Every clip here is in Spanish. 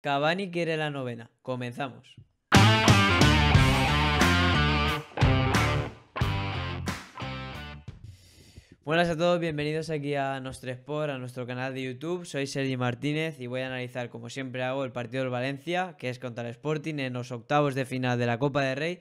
Cavani quiere la novena. Comenzamos. Buenas a todos, bienvenidos aquí a Sport, a nuestro canal de YouTube. Soy Sergi Martínez y voy a analizar, como siempre hago, el partido del Valencia, que es contra el Sporting en los octavos de final de la Copa de Rey.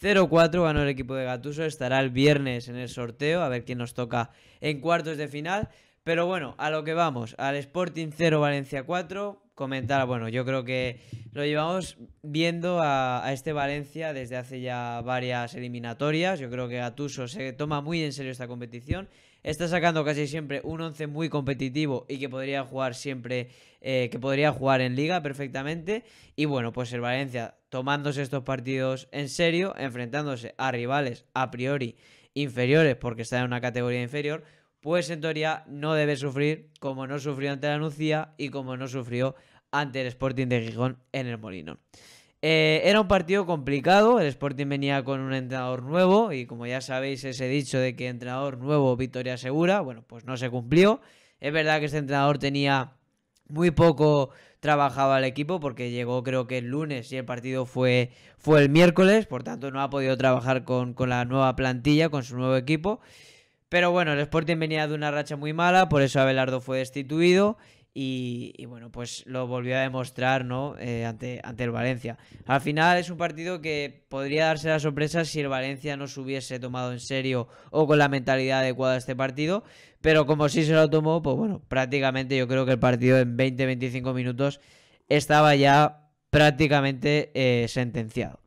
0-4 ganó el equipo de Gatuso, estará el viernes en el sorteo, a ver quién nos toca en cuartos de final. Pero bueno, a lo que vamos, al Sporting 0 Valencia 4, comentar, bueno, yo creo que lo llevamos viendo a, este Valencia desde hace ya varias eliminatorias. Yo creo que Atuso se toma muy en serio esta competición. Está sacando casi siempre un 11 muy competitivo y que podría jugar siempre, eh, que podría jugar en liga perfectamente. Y bueno, pues el Valencia tomándose estos partidos en serio, enfrentándose a rivales a priori inferiores porque está en una categoría inferior pues en teoría no debe sufrir como no sufrió ante la Nucía y como no sufrió ante el Sporting de Gijón en el Molino. Eh, era un partido complicado, el Sporting venía con un entrenador nuevo y como ya sabéis ese dicho de que entrenador nuevo, victoria segura, bueno, pues no se cumplió. Es verdad que este entrenador tenía muy poco trabajaba al equipo porque llegó creo que el lunes y el partido fue, fue el miércoles, por tanto no ha podido trabajar con, con la nueva plantilla, con su nuevo equipo. Pero bueno, el Sporting venía de una racha muy mala, por eso Abelardo fue destituido y, bueno, pues lo volvió a demostrar ¿no? Eh, ante, ante el Valencia. Al final es un partido que podría darse la sorpresa si el Valencia no se hubiese tomado en serio o con la mentalidad adecuada este partido, pero como sí se lo tomó, pues bueno, prácticamente yo creo que el partido en 20-25 minutos estaba ya prácticamente eh, sentenciado.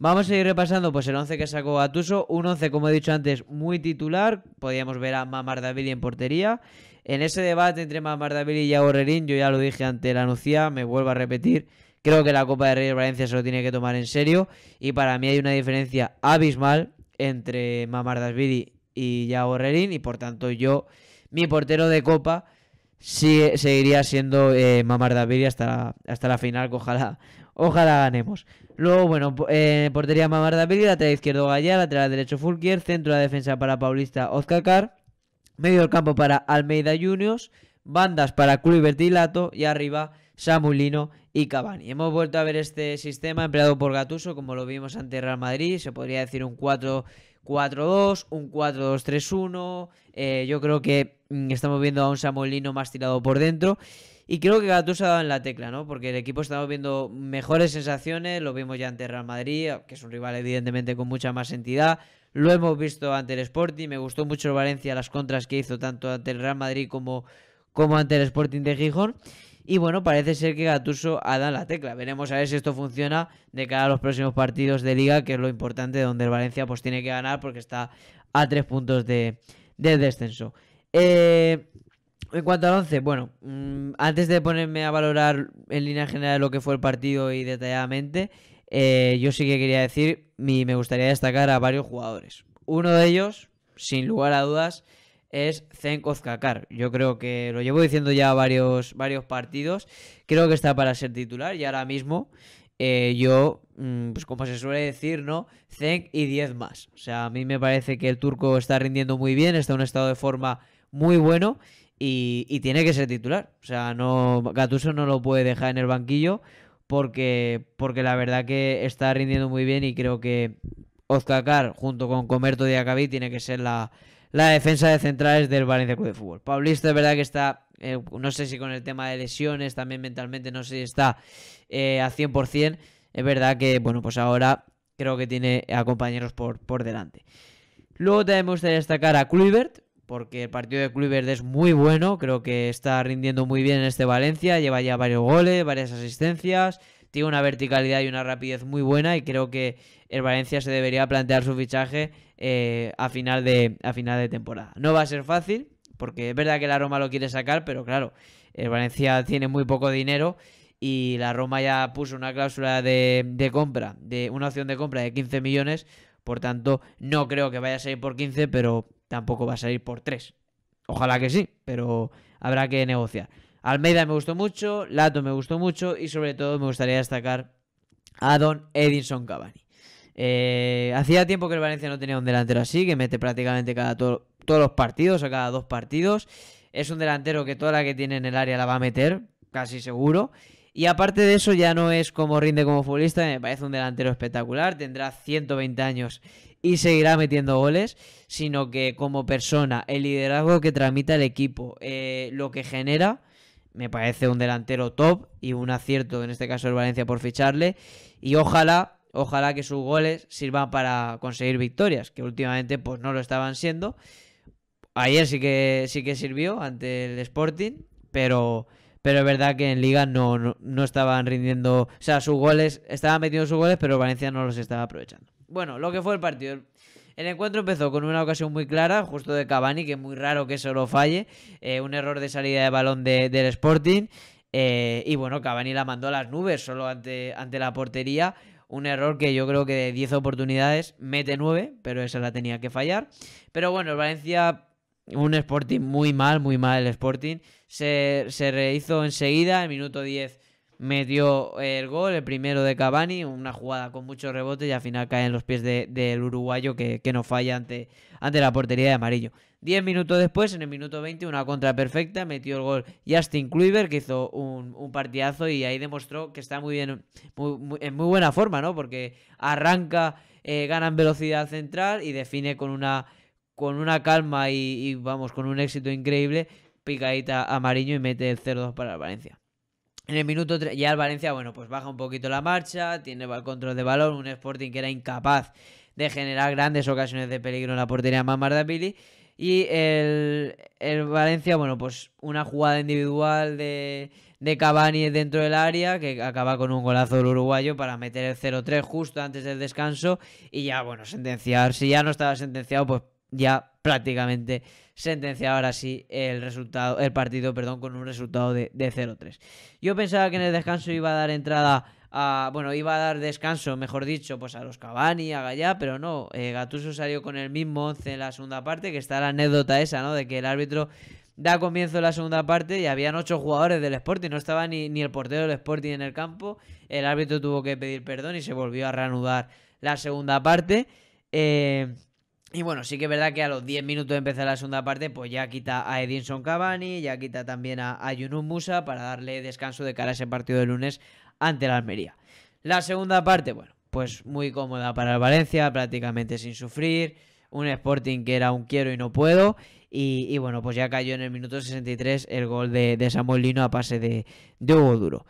Vamos a ir repasando pues el 11 que sacó Atuso, un 11 como he dicho antes muy titular, podíamos ver a Mamardavili en portería. En ese debate entre Mamardavili y Aurrerín, yo ya lo dije ante la Anuncia, me vuelvo a repetir, creo que la Copa de Reyes Valencia se lo tiene que tomar en serio y para mí hay una diferencia abismal entre Mamardavili y Yago y por tanto yo mi portero de Copa seguiría siendo eh, Mamar hasta, hasta la final, ojalá, ojalá ganemos. Luego, bueno, eh, portería Mamar lateral izquierdo Gallar, lateral derecho Fulquier, centro de defensa para Paulista Ozcacar, medio del campo para Almeida Juniors, bandas para Culibert y Lato y arriba Samulino y Cavani. Hemos vuelto a ver este sistema empleado por Gatuso, como lo vimos ante Real Madrid, se podría decir un 4-4-2, un 4-2-3-1, eh, yo creo que Mm, estamos viendo a un Samolino más tirado por dentro. Y creo que Gattuso ha dado en la tecla, ¿no? Porque el equipo estamos viendo mejores sensaciones, lo vimos ya ante Real Madrid, que es un rival evidentemente con mucha más entidad, lo hemos visto ante el Sporting, me gustó mucho Valencia las contras que hizo tanto ante el Real Madrid como, como ante el Sporting de Gijón. Y bueno, parece ser que Gatuso ha dado la tecla. Veremos a ver si esto funciona de cara a los próximos partidos de liga, que es lo importante, donde el Valencia pues tiene que ganar porque está a tres puntos de, de descenso. Eh, en cuanto al 11, bueno, mm, antes de ponerme a valorar en línea general lo que fue el partido y detalladamente, eh, yo sí que quería decir y me gustaría destacar a varios jugadores. Uno de ellos, sin lugar a dudas, es Zenk Ozkakar. Yo creo que lo llevo diciendo ya varios, varios partidos. Creo que está para ser titular y ahora mismo eh, yo, mm, pues como se suele decir, ¿no? Zenk y 10 más. O sea, a mí me parece que el turco está rindiendo muy bien, está en un estado de forma muy bueno y, tiene que ser titular. O sea, no Gatuso no lo puede dejar en el banquillo porque, porque la verdad que está rindiendo muy bien y creo que Ozcacar junto con Comerto de Acabí tiene que ser la, defensa de centrales del Valencia Club de Fútbol. Paulista es verdad que está, eh, no sé si con el tema de lesiones, también mentalmente no sé si está eh, a 100%. Es verdad que, bueno, pues ahora creo que tiene a compañeros por, por delante. Luego también me gustaría destacar a Kluivert, porque el partido de Verde es muy bueno, creo que está rindiendo muy bien en este Valencia, lleva ya varios goles, varias asistencias, tiene una verticalidad y una rapidez muy buena y creo que el Valencia se debería plantear su fichaje eh, a, final de, a final de temporada. No va a ser fácil, porque es verdad que la Roma lo quiere sacar, pero claro, el Valencia tiene muy poco dinero y la Roma ya puso una cláusula de, compra, de una opción de compra de 15 millones, por tanto no creo que vaya a salir por 15, pero tampoco va a salir por tres. Ojalá que sí, pero habrá que negociar. Almeida me gustó mucho, Lato me gustó mucho y sobre todo me gustaría destacar a Don Edinson Cavani. Eh, hacía tiempo que el Valencia no tenía un delantero así, que mete prácticamente cada todos los partidos o cada dos partidos. Es un delantero que toda la que tiene en el área la va a meter, casi seguro. Y aparte de eso, ya no es como rinde como futbolista, me parece un delantero espectacular. Tendrá 120 años y seguirá metiendo goles, sino que como persona, el liderazgo que tramita el equipo, eh, lo que genera, me parece un delantero top y un acierto, en este caso el Valencia, por ficharle. Y ojalá, ojalá que sus goles sirvan para conseguir victorias, que últimamente pues no lo estaban siendo. Ayer sí que, sí que sirvió ante el Sporting, pero pero es verdad que en liga no, no, no, estaban rindiendo, o sea, sus goles, estaban metiendo sus goles, pero Valencia no los estaba aprovechando. Bueno, lo que fue el partido. El encuentro empezó con una ocasión muy clara, justo de Cavani, que es muy raro que eso lo falle. Eh, un error de salida de balón del Sporting. Eh, y bueno, Cavani la mandó a las nubes solo ante, ante la portería. Un error que yo creo que de 10 oportunidades mete 9, pero esa la tenía que fallar. Pero bueno, Valencia, un Sporting muy mal, muy mal el Sporting. Se, se rehizo enseguida, en minuto 10 metió el gol, el primero de Cavani, una jugada con muchos rebotes y al final cae en los pies del uruguayo que, no falla ante, ante la portería de amarillo. Diez minutos después, en el minuto 20, una contra perfecta, metió el gol Justin Kluivert, que hizo un, un partidazo y ahí demostró que está muy bien, muy, en muy buena forma, ¿no? Porque arranca, eh, gana en velocidad central y define con una, con una calma y, vamos, con un éxito increíble, picadita amarillo y mete el 0-2 para Valencia. En el minuto 3 ya el Valencia, bueno, pues baja un poquito la marcha, tiene el control de balón, un Sporting que era incapaz de generar grandes ocasiones de peligro en la portería de Billy. Y el, el, Valencia, bueno, pues una jugada individual de, de Cavani dentro del área que acaba con un golazo del uruguayo para meter el 0-3 justo antes del descanso y ya, bueno, sentenciar. Si ya no estaba sentenciado, pues ya prácticamente sentenciado ahora sí el resultado, el partido, perdón, con un resultado de, 0-3. Yo pensaba que en el descanso iba a dar entrada a, bueno, iba a dar descanso, mejor dicho, pues a los Cavani, a Gallá, pero no, eh, Gatuso salió con el mismo 11 en la segunda parte, que está la anécdota esa, ¿no? De que el árbitro da comienzo la segunda parte y habían ocho jugadores del Sporting, no estaba ni, ni el portero del Sporting en el campo, el árbitro tuvo que pedir perdón y se volvió a reanudar la segunda parte. Eh, y bueno, sí que es verdad que a los 10 minutos de empezar la segunda parte, pues ya quita a Edinson Cavani, ya quita también a, a Musa para darle descanso de cara a ese partido de lunes ante la Almería. La segunda parte, bueno, pues muy cómoda para el Valencia, prácticamente sin sufrir. Un Sporting que era un quiero y no puedo. Y, bueno, pues ya cayó en el minuto 63 el gol de, de Samuel Lino a pase de, de Hugo Duro.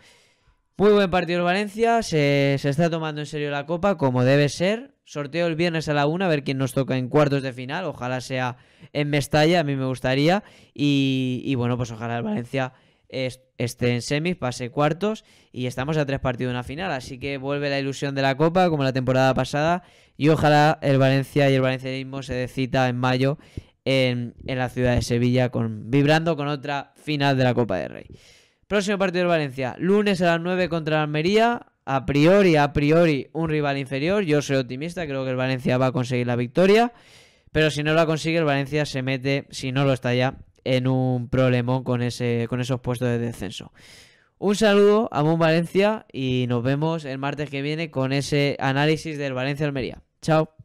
Muy buen partido el Valencia, se, está tomando en serio la copa, como debe ser. Sorteo el viernes a la una, a ver quién nos toca en cuartos de final. Ojalá sea en Mestalla, a mí me gustaría. Y, bueno, pues ojalá el Valencia esté en semis, pase cuartos. Y estamos a tres partidos de una final, así que vuelve la ilusión de la copa, como la temporada pasada. Y ojalá el Valencia y el valencianismo se decita en mayo en, la ciudad de Sevilla, con, vibrando con otra final de la Copa de Rey. Próximo partido del Valencia, lunes a las 9 contra Almería. A priori, a priori, un rival inferior. Yo soy optimista, creo que el Valencia va a conseguir la victoria. Pero si no la consigue, el Valencia se mete, si no lo está ya, en un problemón con, ese, con esos puestos de descenso. Un saludo a Mon Valencia y nos vemos el martes que viene con ese análisis del Valencia Almería. Chao.